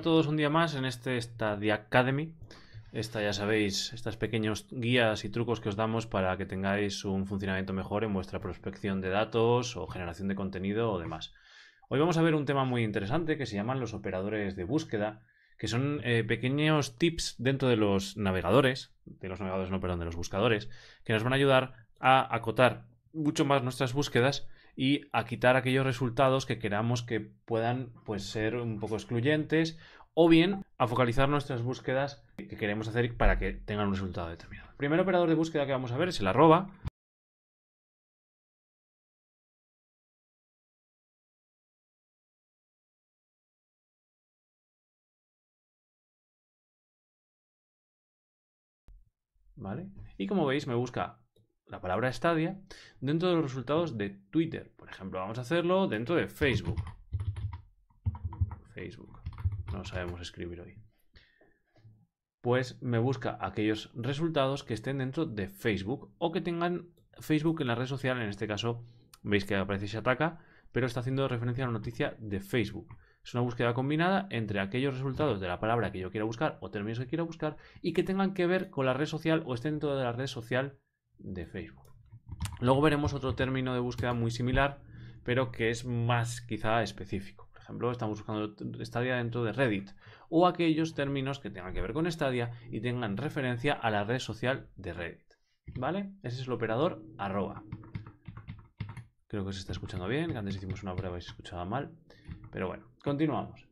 todos un día más en este Stadia Academy. Esta, ya sabéis, estas pequeños guías y trucos que os damos para que tengáis un funcionamiento mejor en vuestra prospección de datos o generación de contenido o demás. Hoy vamos a ver un tema muy interesante que se llaman los operadores de búsqueda, que son eh, pequeños tips dentro de los navegadores, de los navegadores, no, perdón, de los buscadores, que nos van a ayudar a acotar mucho más nuestras búsquedas y a quitar aquellos resultados que queramos que puedan pues, ser un poco excluyentes o bien a focalizar nuestras búsquedas que queremos hacer para que tengan un resultado determinado. El primer operador de búsqueda que vamos a ver es el arroba. ¿Vale? Y como veis me busca la palabra estadia, dentro de los resultados de Twitter. Por ejemplo, vamos a hacerlo dentro de Facebook. Facebook. No sabemos escribir hoy. Pues me busca aquellos resultados que estén dentro de Facebook o que tengan Facebook en la red social. En este caso, veis que aparece ataca, pero está haciendo referencia a la noticia de Facebook. Es una búsqueda combinada entre aquellos resultados de la palabra que yo quiera buscar o términos que quiera buscar y que tengan que ver con la red social o estén dentro de la red social de Facebook. Luego veremos otro término de búsqueda muy similar, pero que es más quizá específico. Por ejemplo, estamos buscando Stadia dentro de Reddit o aquellos términos que tengan que ver con Stadia y tengan referencia a la red social de Reddit. ¿Vale? Ese es el operador arroba. Creo que se está escuchando bien, antes hicimos una prueba y se escuchaba mal. Pero bueno, continuamos.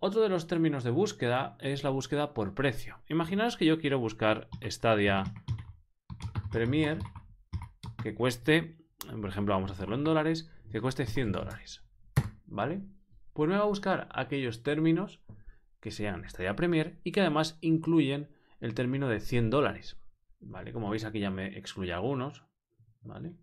Otro de los términos de búsqueda es la búsqueda por precio. Imaginaos que yo quiero buscar Stadia Premier que cueste, por ejemplo, vamos a hacerlo en dólares, que cueste 100 dólares. ¿Vale? Pues me va a buscar aquellos términos que sean estadía Premier y que además incluyen el término de 100 dólares. ¿Vale? Como veis aquí ya me excluye algunos. ¿Vale?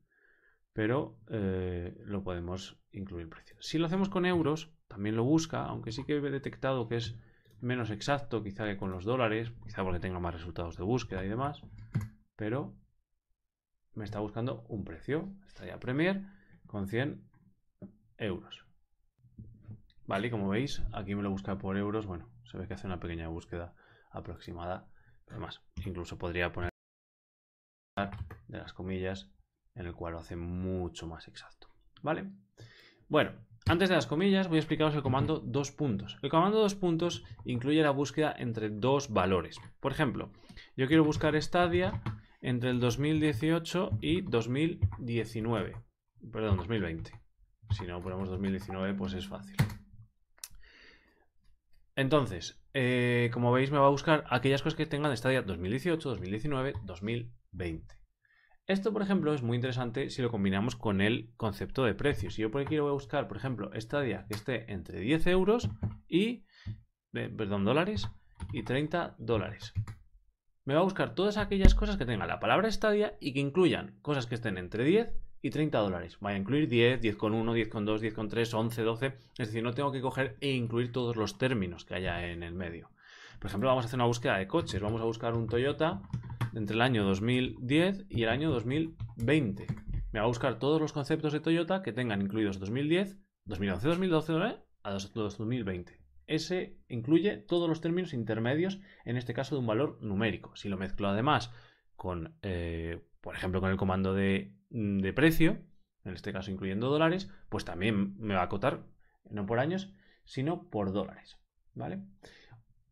Pero eh, lo podemos incluir precio. Si lo hacemos con euros, también lo busca, aunque sí que he detectado que es menos exacto quizá que con los dólares, quizá porque tenga más resultados de búsqueda y demás, pero me está buscando un precio, estaría Premier, con 100 euros. Vale, como veis, aquí me lo busca por euros. Bueno, se ve que hace una pequeña búsqueda aproximada. Además, incluso podría poner de las comillas, en el cual lo hace mucho más exacto. ¿Vale? Bueno, antes de las comillas voy a explicaros el comando dos puntos. El comando dos puntos incluye la búsqueda entre dos valores. Por ejemplo, yo quiero buscar Stadia entre el 2018 y 2019. Perdón, 2020. Si no ponemos 2019, pues es fácil. Entonces, eh, como veis, me va a buscar aquellas cosas que tengan estadia 2018, 2019, 2020. Esto, por ejemplo, es muy interesante si lo combinamos con el concepto de precios. Si yo por aquí voy a buscar, por ejemplo, día que esté entre 10 euros y, eh, perdón, dólares y 30 dólares me va a buscar todas aquellas cosas que tengan la palabra estadia y que incluyan cosas que estén entre 10 y 30 dólares. Voy a incluir 10, 10,1, 10,2, 10,3, 11, 12. Es decir, no tengo que coger e incluir todos los términos que haya en el medio. Por ejemplo, vamos a hacer una búsqueda de coches. Vamos a buscar un Toyota entre el año 2010 y el año 2020. Me va a buscar todos los conceptos de Toyota que tengan incluidos 2010, 2011, 2012 a 2020. Ese incluye todos los términos intermedios, en este caso de un valor numérico. Si lo mezclo además con, eh, por ejemplo, con el comando mm, de, precio, en este caso incluyendo dólares, pues también me va a acotar, no por años, sino por dólares. ¿Vale?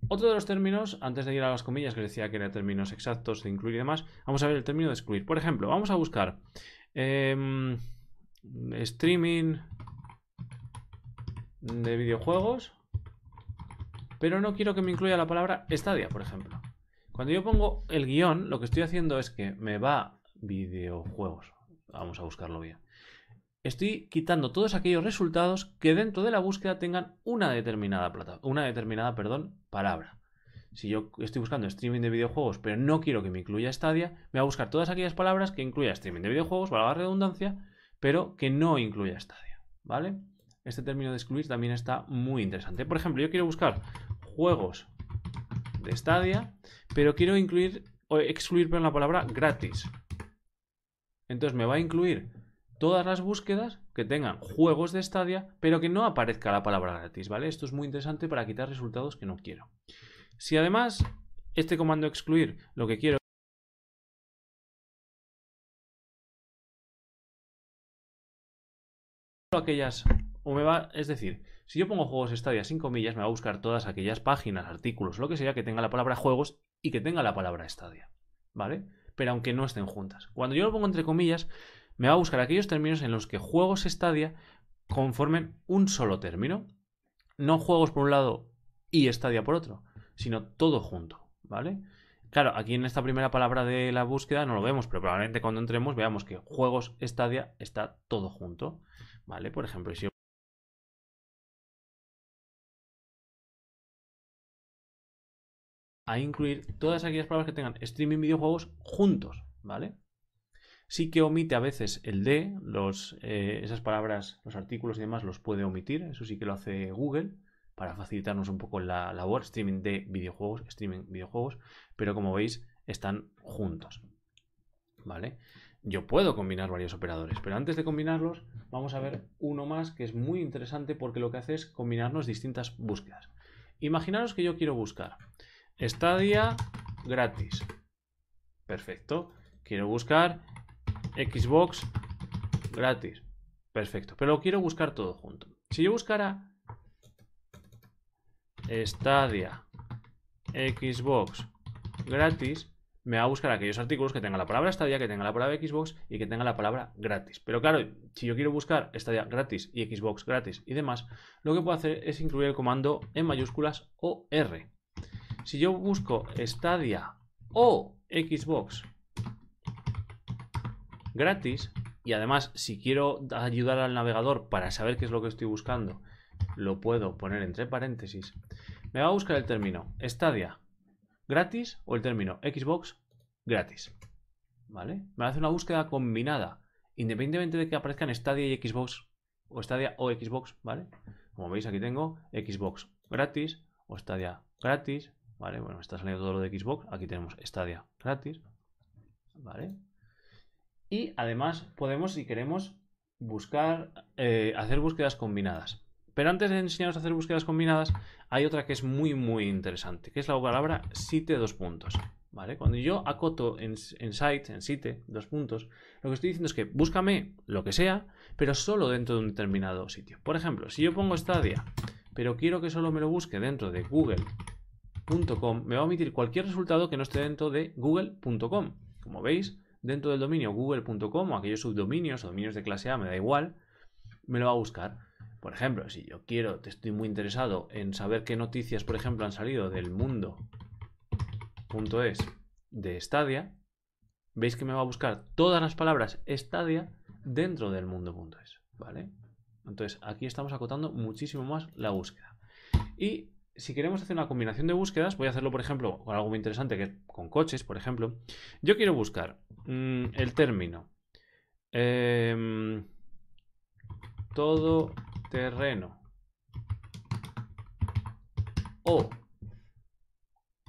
Otro de los términos, antes de ir a las comillas que decía que eran términos exactos de incluir y demás, vamos a ver el término de excluir. Por ejemplo, vamos a buscar em, streaming de videojuegos pero no quiero que me incluya la palabra estadia, por ejemplo. Cuando yo pongo el guión, lo que estoy haciendo es que me va videojuegos. Vamos a buscarlo bien. Estoy quitando todos aquellos resultados que dentro de la búsqueda tengan una determinada, plata, una determinada perdón, palabra. Si yo estoy buscando streaming de videojuegos, pero no quiero que me incluya Stadia, me va a buscar todas aquellas palabras que incluya streaming de videojuegos, valga la redundancia, pero que no incluya Stadia, ¿vale? Este término de excluir también está muy interesante. Por ejemplo, yo quiero buscar juegos de Stadia, pero quiero incluir o excluir la palabra gratis. Entonces me va a incluir todas las búsquedas que tengan juegos de Stadia, pero que no aparezca la palabra gratis, ¿vale? Esto es muy interesante para quitar resultados que no quiero. Si además este comando excluir lo que quiero aquellas o me va, es decir, si yo pongo juegos estadia sin comillas, me va a buscar todas aquellas páginas, artículos, lo que sea que tenga la palabra juegos y que tenga la palabra estadia, ¿vale? Pero aunque no estén juntas. Cuando yo lo pongo entre comillas, me va a buscar aquellos términos en los que juegos estadia conformen un solo término, no juegos por un lado y estadia por otro, sino todo junto, ¿vale? Claro, aquí en esta primera palabra de la búsqueda no lo vemos, pero probablemente cuando entremos veamos que juegos estadia está todo junto, ¿vale? Por ejemplo, si incluir todas aquellas palabras que tengan streaming videojuegos juntos, ¿vale? Sí que omite a veces el de, los, eh, esas palabras, los artículos y demás los puede omitir, eso sí que lo hace Google para facilitarnos un poco la labor, streaming de videojuegos, streaming videojuegos, pero como veis están juntos, ¿vale? Yo puedo combinar varios operadores, pero antes de combinarlos vamos a ver uno más que es muy interesante porque lo que hace es combinarnos distintas búsquedas. Imaginaros que yo quiero buscar Estadia gratis. Perfecto. Quiero buscar Xbox gratis. Perfecto. Pero quiero buscar todo junto. Si yo buscara Estadia Xbox gratis, me va a buscar aquellos artículos que tengan la palabra Estadia, que tengan la palabra Xbox y que tengan la palabra gratis. Pero claro, si yo quiero buscar Estadia gratis y Xbox gratis y demás, lo que puedo hacer es incluir el comando en mayúsculas o R. Si yo busco Stadia o Xbox gratis, y además si quiero ayudar al navegador para saber qué es lo que estoy buscando, lo puedo poner entre paréntesis. Me va a buscar el término Stadia gratis o el término Xbox gratis. ¿Vale? Me hacer una búsqueda combinada, independientemente de que aparezcan Stadia y Xbox, o Stadia o Xbox, ¿vale? Como veis aquí tengo Xbox gratis, o Stadia gratis, bueno, está saliendo todo lo de Xbox. Aquí tenemos Stadia gratis. ¿Vale? Y además podemos, si queremos, buscar, eh, hacer búsquedas combinadas. Pero antes de enseñaros a hacer búsquedas combinadas, hay otra que es muy, muy interesante, que es la palabra site dos puntos. ¿Vale? Cuando yo acoto en, site, en site, dos puntos, lo que estoy diciendo es que búscame lo que sea, pero solo dentro de un determinado sitio. Por ejemplo, si yo pongo Stadia, pero quiero que solo me lo busque dentro de Google google.com me va a emitir cualquier resultado que no esté dentro de google.com. Como veis, dentro del dominio google.com o aquellos subdominios o dominios de clase A, me da igual, me lo va a buscar. Por ejemplo, si yo quiero, te estoy muy interesado en saber qué noticias, por ejemplo, han salido del mundo.es de Stadia, veis que me va a buscar todas las palabras Stadia dentro del mundo.es, ¿vale? Entonces, aquí estamos acotando muchísimo más la búsqueda. Y si queremos hacer una combinación de búsquedas, voy a hacerlo, por ejemplo, con algo muy interesante, que es con coches, por ejemplo. Yo quiero buscar mm, el término em, todo terreno o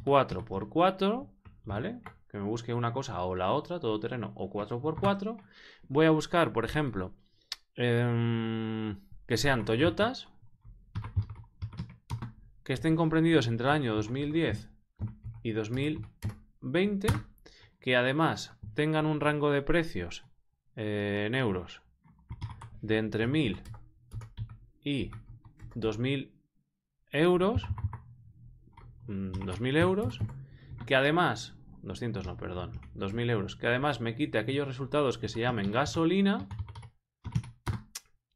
4x4, ¿vale? Que me busque una cosa o la otra, todo terreno o 4x4. Voy a buscar, por ejemplo, em, que sean Toyotas, que estén comprendidos entre el año 2010 y 2020, que además tengan un rango de precios eh, en euros de entre 1.000 y 2.000 euros, 2.000 mm, euros, que además, 200 no, perdón, 2.000 euros, que además me quite aquellos resultados que se llamen gasolina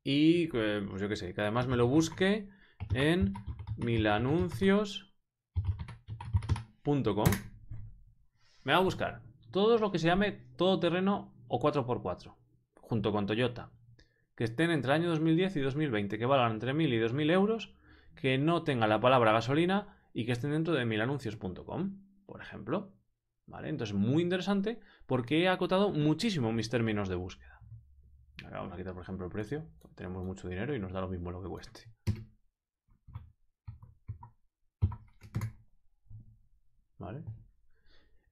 y, eh, pues yo qué sé, que además me lo busque en milanuncios.com. Me va a buscar todo lo que se llame todoterreno o 4x4, junto con Toyota, que estén entre el año 2010 y 2020, que valgan entre 1.000 y 2.000 euros, que no tenga la palabra gasolina y que estén dentro de milanuncios.com, por ejemplo. ¿Vale? Entonces, muy interesante porque he acotado muchísimo mis términos de búsqueda. vamos a quitar, por ejemplo, el precio. Tenemos mucho dinero y nos da lo mismo lo que cueste.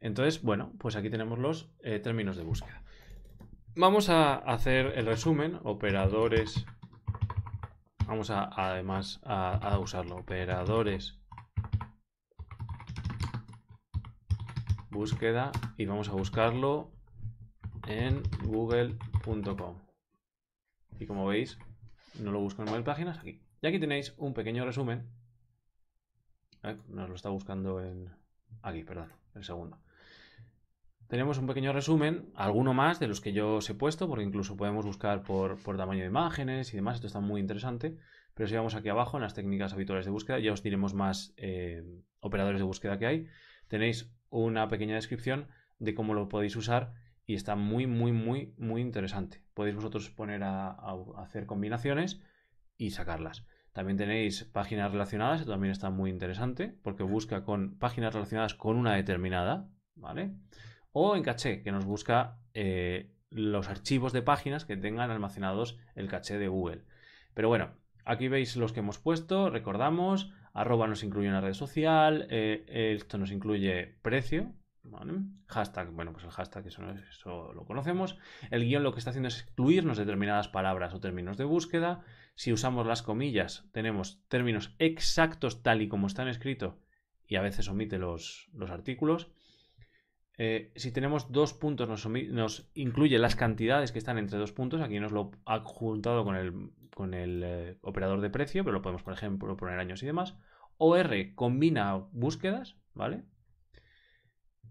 Entonces, bueno, pues aquí tenemos los eh, términos de búsqueda. Vamos a hacer el resumen, operadores, vamos a además a, usarlo, operadores, búsqueda y vamos a buscarlo en google.com. Y como veis, no lo busco en más páginas, aquí. Y aquí tenéis un pequeño resumen. ¿Eh? Nos lo está buscando en, Aquí, perdón, el segundo. Tenemos un pequeño resumen, alguno más de los que yo os he puesto, porque incluso podemos buscar por, tamaño de imágenes y demás, esto está muy interesante. Pero si vamos aquí abajo, en las técnicas habituales de búsqueda, ya os diremos más eh, operadores de búsqueda que hay. Tenéis una pequeña descripción de cómo lo podéis usar y está muy, muy, muy, muy interesante. Podéis vosotros poner a hacer combinaciones y sacarlas. También tenéis páginas relacionadas, que también está muy interesante, porque busca con páginas relacionadas con una determinada, ¿vale? O en caché, que nos busca eh, los archivos de páginas que tengan almacenados el caché de Google. Pero bueno, aquí veis los que hemos puesto, recordamos, arroba nos incluye una red social, eh, esto nos incluye precio, Hashtag, bueno, pues el hashtag, eso, eso lo conocemos. El guión lo que está haciendo es excluirnos determinadas palabras o términos de búsqueda. Si usamos las comillas, tenemos términos exactos tal y como están escritos y a veces omite los, artículos. Eh, si tenemos dos puntos, nos, incluye las cantidades que están entre dos puntos. Aquí nos lo ha juntado con el, con el eh, operador de precio, pero lo podemos, por ejemplo, poner años y demás. OR combina búsquedas, ¿vale?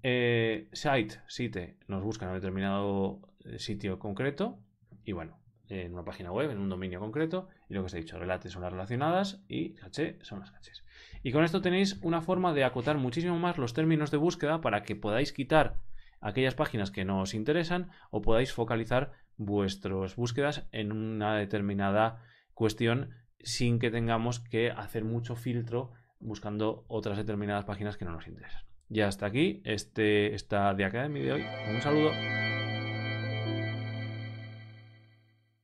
Eh, site, site, nos busca en un determinado eh, sitio concreto y bueno, en una página web, en un dominio concreto, y lo que os he dicho, relates son las relacionadas y caché son las caches Y con esto tenéis una forma de acotar muchísimo más los términos de búsqueda para que podáis quitar aquellas páginas que no os interesan o podáis focalizar vuestras búsquedas en una determinada cuestión sin que tengamos que hacer mucho filtro buscando otras determinadas páginas que no nos interesan. Y hasta aquí este, está de Academy de hoy. Un saludo.